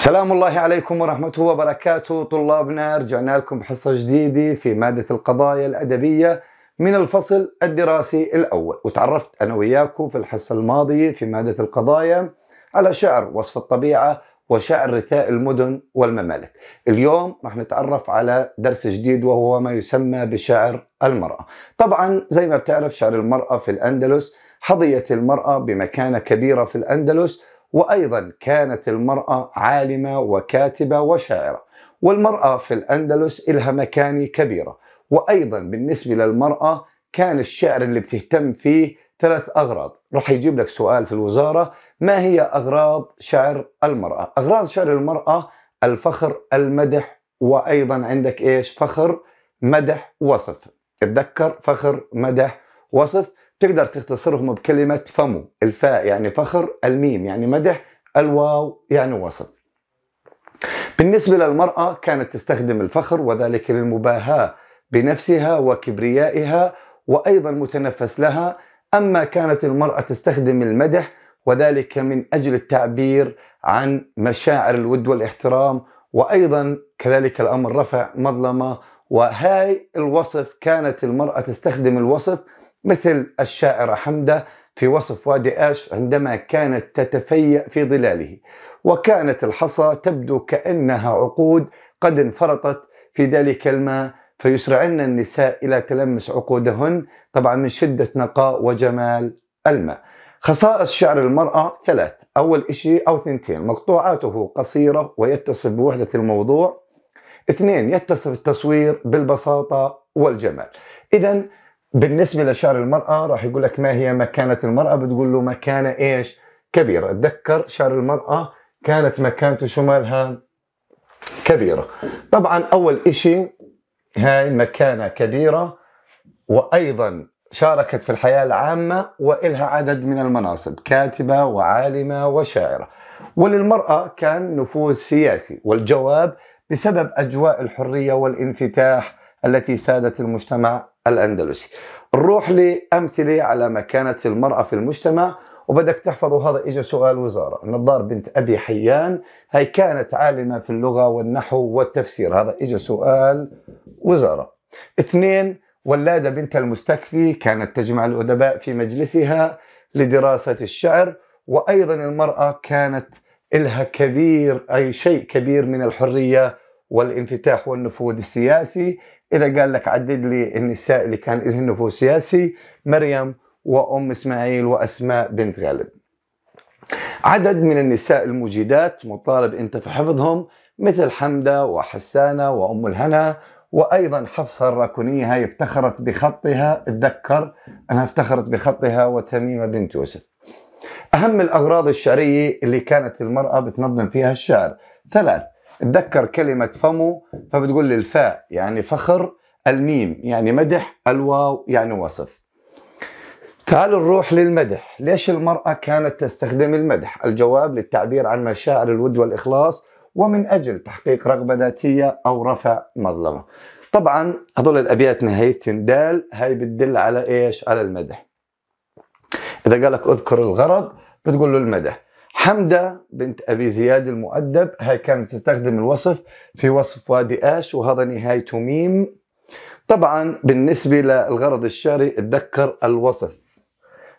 السلام الله عليكم ورحمته وبركاته طلابنا رجعنا لكم بحصة جديدة في مادة القضايا الأدبية من الفصل الدراسي الأول وتعرفت أنا وياكم في الحصة الماضية في مادة القضايا على شعر وصف الطبيعة وشعر رثاء المدن والممالك اليوم رح نتعرف على درس جديد وهو ما يسمى بشعر المرأة طبعا زي ما بتعرف شعر المرأة في الأندلس حظيت المرأة بمكانة كبيرة في الأندلس وأيضا كانت المرأة عالمة وكاتبة وشاعرة والمرأة في الأندلس إلها مكانة كبيرة وأيضا بالنسبة للمرأة كان الشعر اللي بتهتم فيه ثلاث أغراض رح يجيب لك سؤال في الوزارة ما هي أغراض شعر المرأة؟ أغراض شعر المرأة الفخر المدح وأيضا عندك إيش فخر مدح وصف اتذكر فخر مدح وصف تقدر تختصرهم بكلمة فمو الفاء يعني فخر الميم يعني مدح الواو يعني وصف بالنسبة للمرأة كانت تستخدم الفخر وذلك للمباهاة بنفسها وكبريائها وأيضا متنفس لها أما كانت المرأة تستخدم المدح وذلك من أجل التعبير عن مشاعر الود والاحترام وأيضا كذلك الأمر رفع مظلمة وهاي الوصف كانت المرأة تستخدم الوصف مثل الشاعرة حمدة في وصف وادي آش عندما كانت تتفيأ في ظلاله وكانت الحصى تبدو كأنها عقود قد انفرطت في ذلك الماء فيسرعن النساء إلى تلمس عقودهن طبعا من شدة نقاء وجمال الماء خصائص شعر المرأة ثلاث أول شيء أو ثنتين مقطوعاته قصيرة ويتصف بوحدة الموضوع اثنين يتصف التصوير بالبساطة والجمال إذا بالنسبه لشعر المراه راح يقول لك ما هي مكانه المراه بتقول له مكانه ايش كبيره تذكر شعر المراه كانت مكانته شمالها كبيره طبعا اول إشي هاي مكانه كبيره وايضا شاركت في الحياه العامه والها عدد من المناصب كاتبه وعالمه وشاعره وللمراه كان نفوذ سياسي والجواب بسبب اجواء الحريه والانفتاح التي سادت المجتمع الأندلسي نروح لأمثلة على مكانة المرأة في المجتمع وبدك تحفظوا هذا إجا سؤال وزارة النضار بنت أبي حيان هي كانت عالمة في اللغة والنحو والتفسير هذا إجا سؤال وزارة اثنين ولادة بنت المستكفي كانت تجمع الأدباء في مجلسها لدراسة الشعر وأيضا المرأة كانت إلها كبير أي شيء كبير من الحرية والانفتاح والنفوذ السياسي إذا قال لك عدد لي النساء اللي كان لهن نفوذ سياسي مريم وأم إسماعيل وأسماء بنت غالب عدد من النساء المجيدات مطالب أنت في حفظهم مثل حمدة وحسانة وأم الهنا وأيضا حفصة الراكونية هي افتخرت بخطها اتذكر أنها افتخرت بخطها وتميمة بنت يوسف أهم الأغراض الشعرية اللي كانت المرأة بتنظم فيها الشعر ثلاث تذكر كلمة فمو فبتقول لي الفاء يعني فخر الميم يعني مدح الواو يعني وصف تعالوا نروح للمدح ليش المرأة كانت تستخدم المدح الجواب للتعبير عن مشاعر الود والإخلاص ومن أجل تحقيق رغبة ذاتية أو رفع مظلمة طبعا هذول الأبيات نهاية دال هاي بتدل على إيش على المدح إذا قالك أذكر الغرض بتقول له المدح حمدة بنت أبي زياد المؤدب هاي كانت تستخدم الوصف في وصف وادي آش وهذا نهايته ميم طبعا بالنسبة للغرض الشعري اتذكر الوصف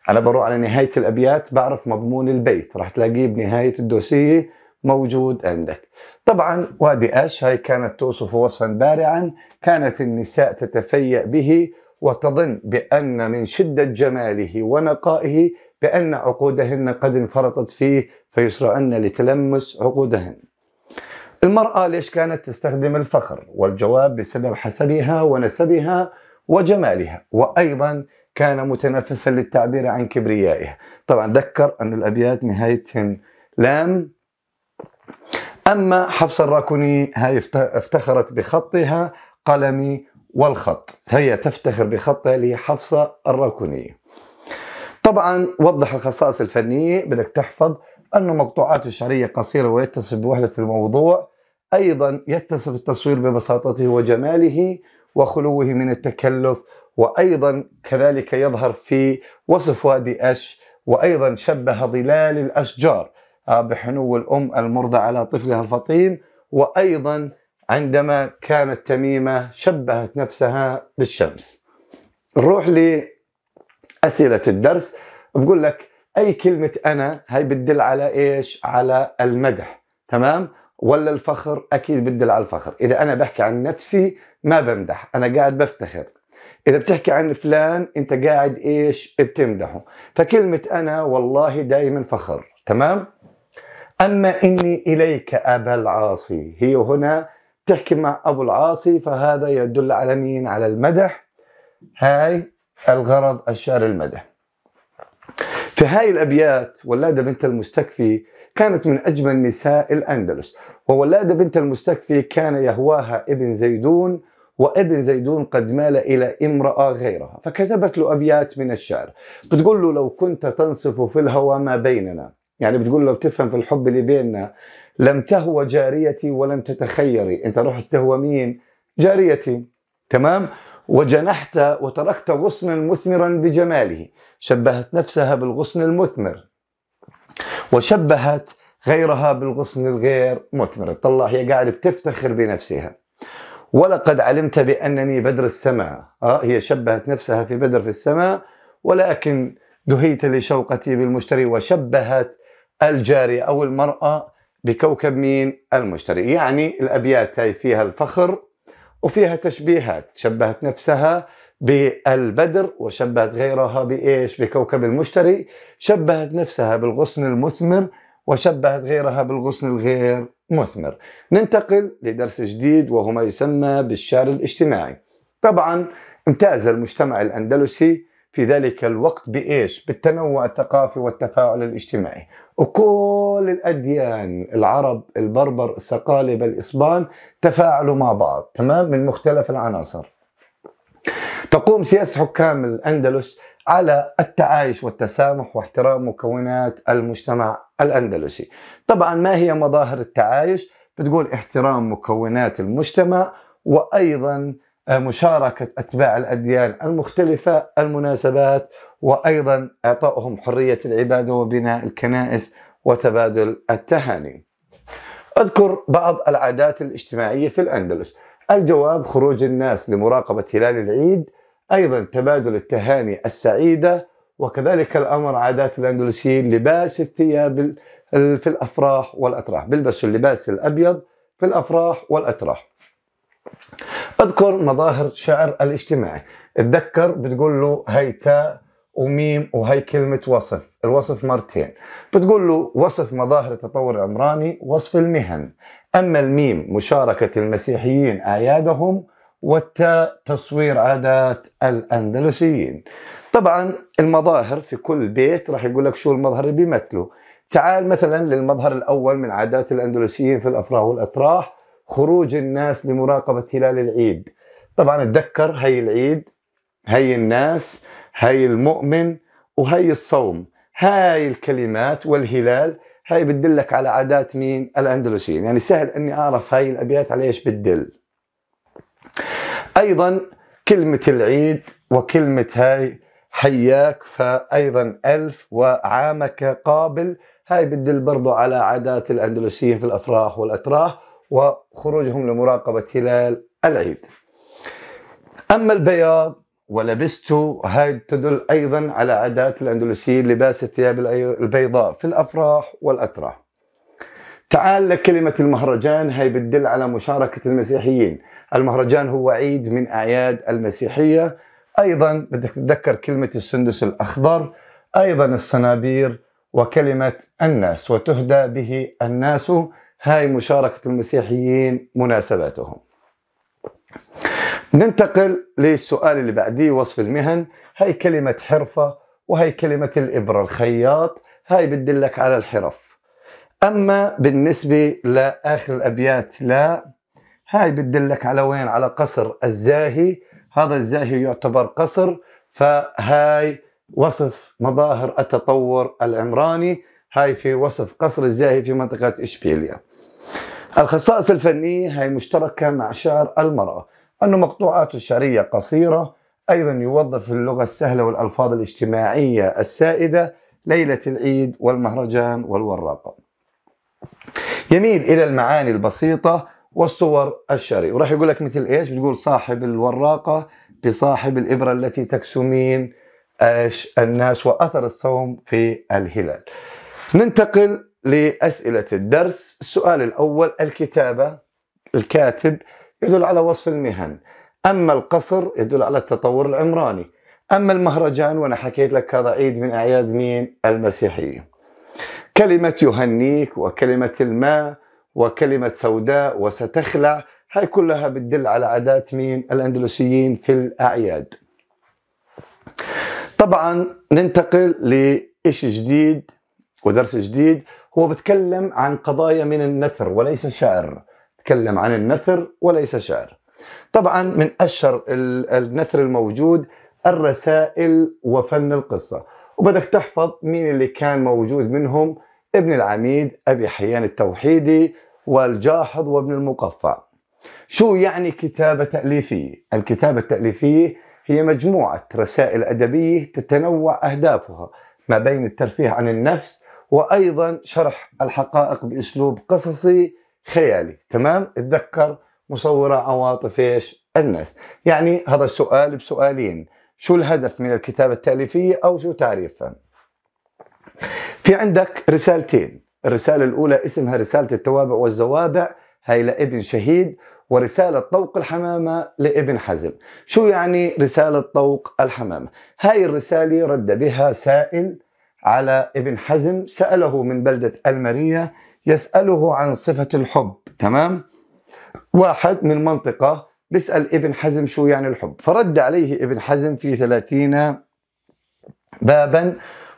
أنا بروح على نهاية الأبيات بعرف مضمون البيت راح تلاقيه بنهاية الدوسية موجود عندك طبعا وادي آش هاي كانت توصف وصفا بارعا كانت النساء تتفيأ به وتظن بأن من شدة جماله ونقائه بأن عقودهن قد انفرطت فيه فيسرعن لتلمس عقودهن المرأة ليش كانت تستخدم الفخر والجواب بسبب حسبها ونسبها وجمالها وأيضا كان متنفسا للتعبير عن كبريائها طبعا ذكر أن الأبيات نهاية لام أما حفصة الراكوني هاي افتخرت بخطها قلمي والخط هي تفتخر بخطها لحفصة الراكونيه طبعا وضح الخصائص الفنيه بدك تحفظ انه مقطوعات الشعريه قصيره ويتصف بوحده الموضوع ايضا يتصف التصوير ببساطته وجماله وخلوه من التكلف وايضا كذلك يظهر في وصف وادي اش وايضا شبه ظلال الاشجار آه، بحنو الام المرضى على طفلها الفطيم وايضا عندما كانت تميمه شبهت نفسها بالشمس نروح اسئله الدرس بقول لك اي كلمه انا هي بتدل على ايش على المدح تمام ولا الفخر اكيد بتدل على الفخر اذا انا بحكي عن نفسي ما بمدح انا قاعد بفتخر اذا بتحكي عن فلان انت قاعد ايش بتمدحه فكلمه انا والله دائما فخر تمام اما اني اليك ابا العاصي هي هنا تحكي مع ابو العاصي فهذا يدل على مين على المدح هاي الغرض الشعر المدح هاي الأبيات ولادة بنت المستكفي كانت من أجمل نساء الأندلس وولادة بنت المستكفي كان يهواها ابن زيدون وابن زيدون قد مال إلى امرأة غيرها فكتبت له أبيات من الشعر بتقول له لو كنت تنصف في الهوى ما بيننا يعني بتقول لو تفهم في الحب اللي بيننا لم تهوى جاريتي ولم تتخيري انت رحت تهوى مين جاريتي تمام وجنحت وتركت غصنا مثمرا بجماله شبهت نفسها بالغصن المثمر وشبهت غيرها بالغصن الغير مثمر طلع هي قاعدة بتفتخر بنفسها ولقد علمت بأنني بدر السماء آه هي شبهت نفسها في بدر في السماء ولكن دهيت لشوقتي بالمشتري وشبهت الجارية أو المرأة بكوكب مين المشتري يعني الأبيات فيها الفخر وفيها تشبيهات شبهت نفسها بالبدر وشبهت غيرها بإيش بكوكب المشتري شبهت نفسها بالغصن المثمر وشبهت غيرها بالغصن الغير مثمر ننتقل لدرس جديد وهو ما يسمى بالشعر الاجتماعي طبعا امتاز المجتمع الأندلسي في ذلك الوقت بايش؟ بالتنوع الثقافي والتفاعل الاجتماعي، وكل الاديان العرب البربر الصقالبه الاسبان تفاعلوا مع بعض، تمام؟ من مختلف العناصر. تقوم سياسه حكام الاندلس على التعايش والتسامح واحترام مكونات المجتمع الاندلسي. طبعا ما هي مظاهر التعايش؟ بتقول احترام مكونات المجتمع وايضا آه، مشاركة أتباع الأديان المختلفة المناسبات وأيضا إعطائهم حرية العبادة وبناء الكنائس وتبادل التهاني أذكر بعض العادات الاجتماعية في الأندلس الجواب خروج الناس لمراقبة هلال العيد أيضا تبادل التهاني السعيدة وكذلك الأمر عادات الأندلسيين لباس الثياب في الأفراح والأتراح بيلبسوا اللباس الأبيض في الأفراح والأتراح اذكر مظاهر شعر الاجتماعي اتذكر بتقول له هي تاء وميم وهي كلمة وصف الوصف مرتين بتقول له وصف مظاهر التطور العمراني وصف المهن أما الميم مشاركة المسيحيين أعيادهم والتاء تصوير عادات الأندلسيين طبعا المظاهر في كل بيت راح يقول لك شو المظهر اللي بيمثله تعال مثلا للمظهر الأول من عادات الأندلسيين في الأفراح والأطراح خروج الناس لمراقبة هلال العيد طبعا اتذكر هي العيد هي الناس هي المؤمن وهي الصوم هاي الكلمات والهلال هاي بتدلك على عادات مين الأندلسيين يعني سهل أني أعرف هاي الأبيات على إيش بتدل أيضا كلمة العيد وكلمة هاي حياك فأيضا ألف وعامك قابل هاي بتدل برضو على عادات الأندلسيين في الأفراح والأتراح وخروجهم لمراقبة هلال العيد أما البياض ولبست هاي تدل أيضا على عادات الأندلسيين لباس الثياب البيضاء في الأفراح والأتراح تعال لكلمة المهرجان هاي بتدل على مشاركة المسيحيين المهرجان هو عيد من أعياد المسيحية أيضا بدك تتذكر كلمة السندس الأخضر أيضا الصنابير وكلمة الناس وتهدى به الناس هاي مشاركة المسيحيين مناسباتهم ننتقل للسؤال اللي بعديه وصف المهن هاي كلمة حرفة وهي كلمة الإبرة الخياط هاي بتدلك على الحرف أما بالنسبة لآخر الأبيات لا هاي بتدلك على وين على قصر الزاهي هذا الزاهي يعتبر قصر فهاي وصف مظاهر التطور العمراني هاي في وصف قصر الزاهي في منطقة إشبيليا الخصائص الفنية هي مشتركة مع شعر المرأة أنه مقطوعاته الشعرية قصيرة أيضا يوظف اللغة السهلة والألفاظ الاجتماعية السائدة ليلة العيد والمهرجان والوراقة يميل إلى المعاني البسيطة والصور الشعرية وراح يقول لك مثل إيش بتقول صاحب الوراقة بصاحب الإبرة التي تكسمين الناس وأثر الصوم في الهلال ننتقل لأسئلة الدرس السؤال الأول الكتابة الكاتب يدل على وصف المهن أما القصر يدل على التطور العمراني أما المهرجان وأنا حكيت لك هذا عيد من أعياد مين المسيحية كلمة يهنيك وكلمة الماء وكلمة سوداء وستخلع هاي كلها بتدل على عادات مين الأندلسيين في الأعياد طبعا ننتقل لإشي جديد ودرس جديد هو بتكلم عن قضايا من النثر وليس شعر تكلم عن النثر وليس شعر طبعا من أشهر النثر الموجود الرسائل وفن القصة وبدك تحفظ مين اللي كان موجود منهم ابن العميد أبي حيان التوحيدي والجاحظ وابن المقفع شو يعني كتابة تأليفية؟ الكتابة التأليفية هي مجموعة رسائل أدبية تتنوع أهدافها ما بين الترفيه عن النفس وايضا شرح الحقائق باسلوب قصصي خيالي تمام اتذكر مصوره عواطف ايش الناس يعني هذا السؤال بسؤالين شو الهدف من الكتابه التاليفيه او شو تعريفها في عندك رسالتين الرساله الاولى اسمها رساله التوابع والزوابع هاي لابن شهيد ورسالة طوق الحمامة لابن حزم شو يعني رسالة طوق الحمامة؟ هاي الرسالة رد بها سائل على ابن حزم سأله من بلدة المرية يسأله عن صفة الحب تمام واحد من منطقة بيسأل ابن حزم شو يعني الحب فرد عليه ابن حزم في ثلاثين بابا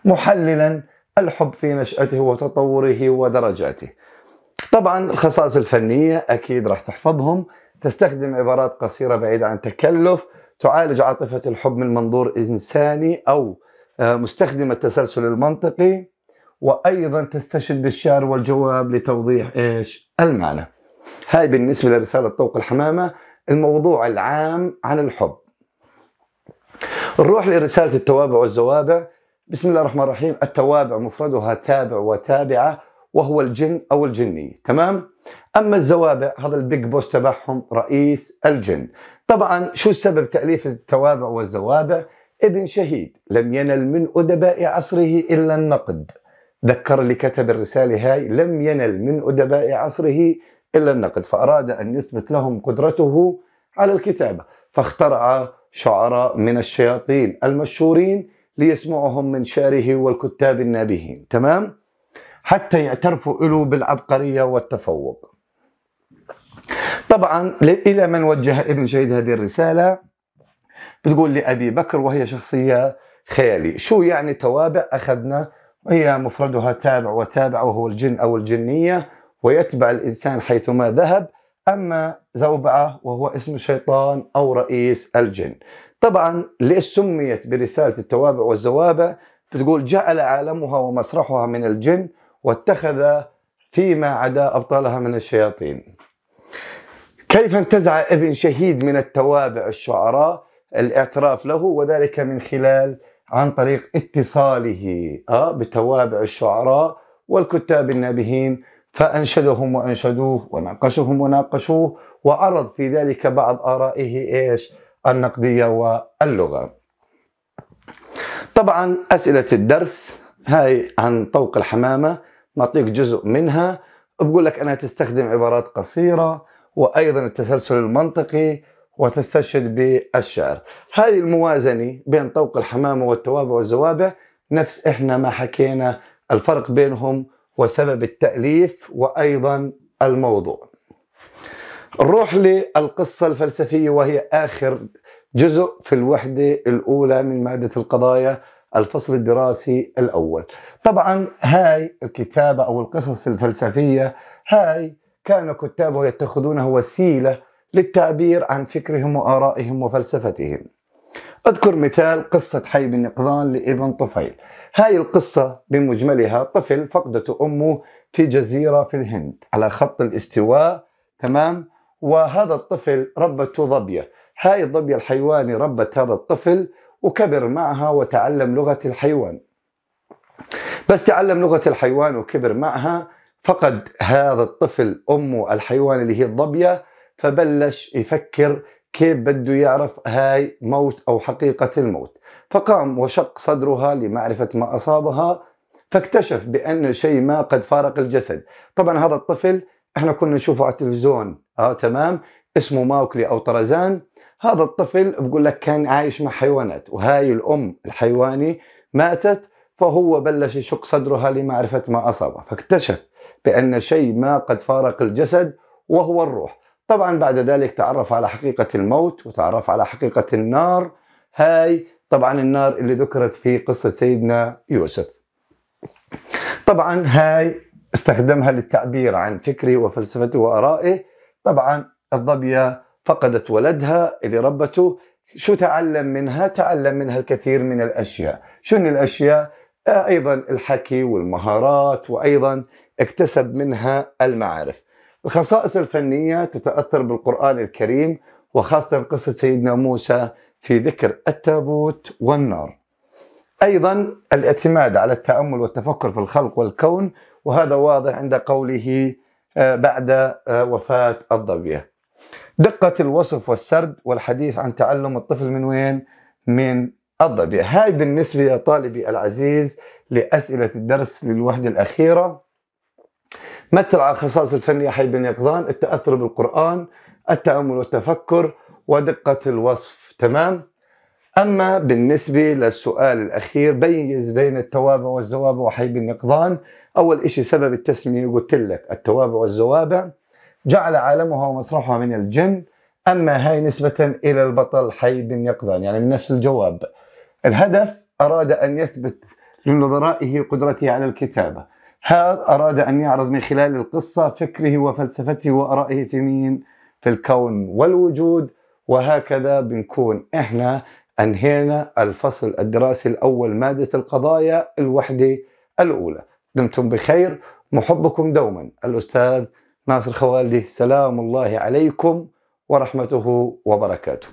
محللا الحب في نشأته وتطوره ودرجاته طبعا الخصائص الفنية أكيد راح تحفظهم تستخدم عبارات قصيرة بعيدة عن التكلف تعالج عاطفة الحب من منظور إنساني أو آه، مستخدمة التسلسل المنطقي وأيضا تستشهد بالشعر والجواب لتوضيح إيش المعنى هاي بالنسبة لرسالة طوق الحمامة الموضوع العام عن الحب نروح لرسالة التوابع والزوابع بسم الله الرحمن الرحيم التوابع مفردها تابع وتابعة وهو الجن أو الجني تمام أما الزوابع هذا البيج بوس تبعهم رئيس الجن طبعا شو سبب تأليف التوابع والزوابع ابن شهيد لم ينل من أدباء عصره إلا النقد ذكر اللي كتب الرسالة هاي لم ينل من أدباء عصره إلا النقد فأراد أن يثبت لهم قدرته على الكتابة فاخترع شعراء من الشياطين المشهورين ليسمعهم من شعره والكتاب النابهين تمام؟ حتى يعترفوا له بالعبقرية والتفوق طبعا إلى من وجه ابن شهيد هذه الرسالة بتقول لي أبي بكر وهي شخصية خيالي شو يعني توابع أخذنا هي مفردها تابع وتابع وهو الجن أو الجنية ويتبع الإنسان حيثما ذهب أما زوبعة وهو اسم الشيطان أو رئيس الجن طبعا ليش سميت برسالة التوابع والزوابع بتقول جعل عالمها ومسرحها من الجن واتخذ فيما عدا أبطالها من الشياطين كيف انتزع ابن شهيد من التوابع الشعراء الاعتراف له وذلك من خلال عن طريق اتصاله آه، بتوابع الشعراء والكتاب النابهين فأنشدهم وأنشدوه وناقشهم وناقشوه وعرض في ذلك بعض آرائه إيش النقدية واللغة طبعا أسئلة الدرس هاي عن طوق الحمامة معطيك جزء منها بقول لك أنها تستخدم عبارات قصيرة وأيضا التسلسل المنطقي وتستشهد بالشعر هذه الموازنة بين طوق الحمامة والتوابع والزوابع نفس إحنا ما حكينا الفرق بينهم وسبب التأليف وأيضا الموضوع نروح للقصة الفلسفية وهي آخر جزء في الوحدة الأولى من مادة القضايا الفصل الدراسي الأول طبعا هاي الكتابة أو القصص الفلسفية هاي كان كتابه يتخذونها وسيلة للتعبير عن فكرهم وآرائهم وفلسفتهم أذكر مثال قصة حي بن نقضان لابن طفيل هاي القصة بمجملها طفل فقدته أمه في جزيرة في الهند على خط الاستواء تمام وهذا الطفل ربته ظبية هاي الظبية الحيواني ربت هذا الطفل وكبر معها وتعلم لغة الحيوان بس تعلم لغة الحيوان وكبر معها فقد هذا الطفل أمه الحيوان اللي هي الظبية فبلش يفكر كيف بده يعرف هاي موت أو حقيقة الموت فقام وشق صدرها لمعرفة ما أصابها فاكتشف بأن شيء ما قد فارق الجسد طبعا هذا الطفل احنا كنا نشوفه على التلفزيون اه تمام اسمه ماوكلي أو طرزان هذا الطفل بقول لك كان عايش مع حيوانات وهاي الأم الحيواني ماتت فهو بلش يشق صدرها لمعرفة ما أصابه فاكتشف بأن شيء ما قد فارق الجسد وهو الروح طبعا بعد ذلك تعرف على حقيقة الموت وتعرف على حقيقة النار هاي طبعا النار اللي ذكرت في قصة سيدنا يوسف طبعا هاي استخدمها للتعبير عن فكره وفلسفته وآرائه طبعا الظبية فقدت ولدها اللي ربته شو تعلم منها؟ تعلم منها الكثير من الأشياء شنو الأشياء؟ آه، أيضا الحكي والمهارات وأيضا اكتسب منها المعارف الخصائص الفنية تتأثر بالقرآن الكريم وخاصة قصة سيدنا موسى في ذكر التابوت والنار أيضا الاعتماد على التأمل والتفكر في الخلق والكون وهذا واضح عند قوله آه، بعد آه، وفاة الضبية دقة الوصف والسرد والحديث عن تعلم الطفل من وين؟ من الضبية هاي بالنسبة يا طالبي العزيز لأسئلة الدرس للوحدة الأخيرة مثل على الخصائص الفنية حي بن يقظان التأثر بالقرآن التأمل والتفكر ودقة الوصف تمام أما بالنسبة للسؤال الأخير بيز بين التوابع والزوابع وحي بن يقظان أول إشي سبب التسمية قلت لك التوابع والزوابع جعل عالمها ومسرحها من الجن أما هاي نسبة إلى البطل حي بن يقظان يعني من نفس الجواب الهدف أراد أن يثبت لنظرائه قدرته على الكتابة هذا أراد أن يعرض من خلال القصة فكره وفلسفته وآرائه في مين؟ في الكون والوجود وهكذا بنكون إحنا أنهينا الفصل الدراسي الأول مادة القضايا الوحدة الأولى دمتم بخير محبكم دوما الأستاذ ناصر خوالدي سلام الله عليكم ورحمته وبركاته